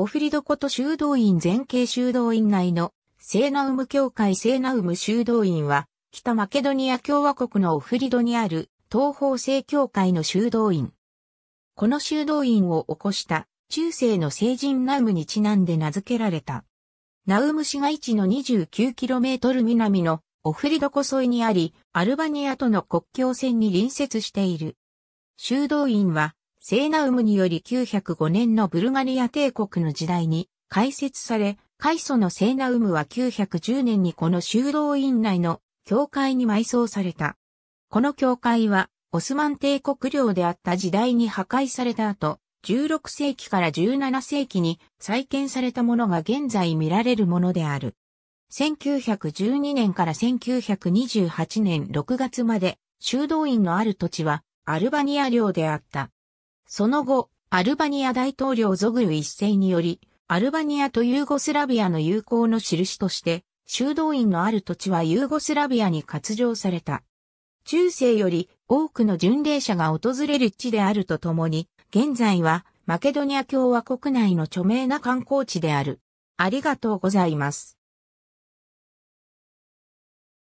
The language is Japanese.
オフリドコト修道院前景修道院内のセーナウム教会セーナウム修道院は、北マケドニア共和国のオフリドにある東方正教会の修道院。この修道院を起こした中世の聖人ナウムにちなんで名付けられた。ナウム市街地の 29km 南のオフリドこ沿いにあり、アルバニアとの国境線に隣接している。修道院はセーナウムにより905年のブルガリア帝国の時代に開設され、開祖のセーナウムは910年にこの修道院内の教会に埋葬された。この教会はオスマン帝国領であった時代に破壊された後、16世紀から17世紀に再建されたものが現在見られるものである。1912年から1928年6月まで修道院のある土地はアルバニア領であった。その後、アルバニア大統領ゾグル一世により、アルバニアとユーゴスラビアの友好の印として、修道院のある土地はユーゴスラビアに割譲された。中世より多くの巡礼者が訪れる地であるとともに、現在はマケドニア共和国内の著名な観光地である。ありがとうございます。